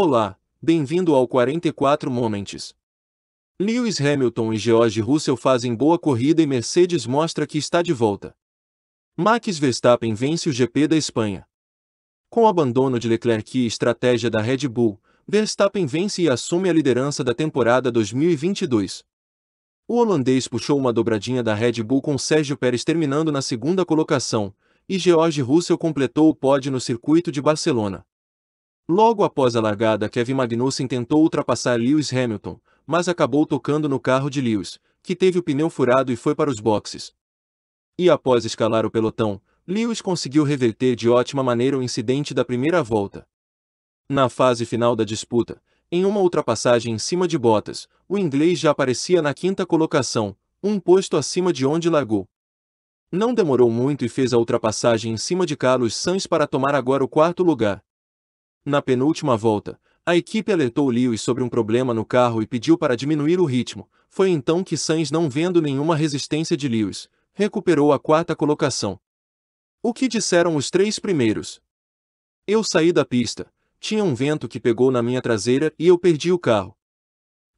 Olá, bem-vindo ao 44 Moments. Lewis Hamilton e George Russell fazem boa corrida e Mercedes mostra que está de volta. Max Verstappen vence o GP da Espanha. Com o abandono de Leclerc e estratégia da Red Bull, Verstappen vence e assume a liderança da temporada 2022. O holandês puxou uma dobradinha da Red Bull com Sérgio Pérez terminando na segunda colocação, e George Russell completou o pódio no circuito de Barcelona. Logo após a largada, Kevin Magnussen tentou ultrapassar Lewis Hamilton, mas acabou tocando no carro de Lewis, que teve o pneu furado e foi para os boxes. E após escalar o pelotão, Lewis conseguiu reverter de ótima maneira o incidente da primeira volta. Na fase final da disputa, em uma ultrapassagem em cima de Bottas, o inglês já aparecia na quinta colocação, um posto acima de onde largou. Não demorou muito e fez a ultrapassagem em cima de Carlos Sainz para tomar agora o quarto lugar. Na penúltima volta, a equipe alertou Lewis sobre um problema no carro e pediu para diminuir o ritmo. Foi então que Sainz, não vendo nenhuma resistência de Lewis, recuperou a quarta colocação. O que disseram os três primeiros? Eu saí da pista, tinha um vento que pegou na minha traseira e eu perdi o carro.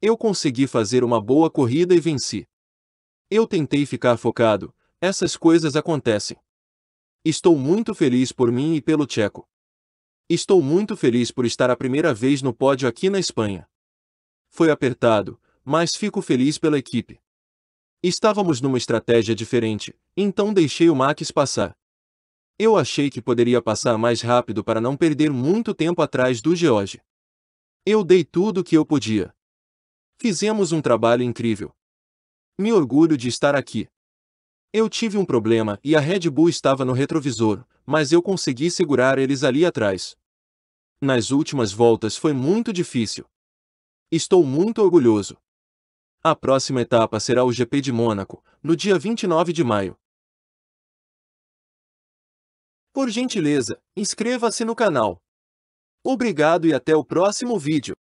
Eu consegui fazer uma boa corrida e venci. Eu tentei ficar focado, essas coisas acontecem. Estou muito feliz por mim e pelo Tcheco. Estou muito feliz por estar a primeira vez no pódio aqui na Espanha. Foi apertado, mas fico feliz pela equipe. Estávamos numa estratégia diferente, então deixei o Max passar. Eu achei que poderia passar mais rápido para não perder muito tempo atrás do George. Eu dei tudo o que eu podia. Fizemos um trabalho incrível. Me orgulho de estar aqui. Eu tive um problema e a Red Bull estava no retrovisor, mas eu consegui segurar eles ali atrás nas últimas voltas foi muito difícil. Estou muito orgulhoso. A próxima etapa será o GP de Mônaco, no dia 29 de maio. Por gentileza, inscreva-se no canal. Obrigado e até o próximo vídeo.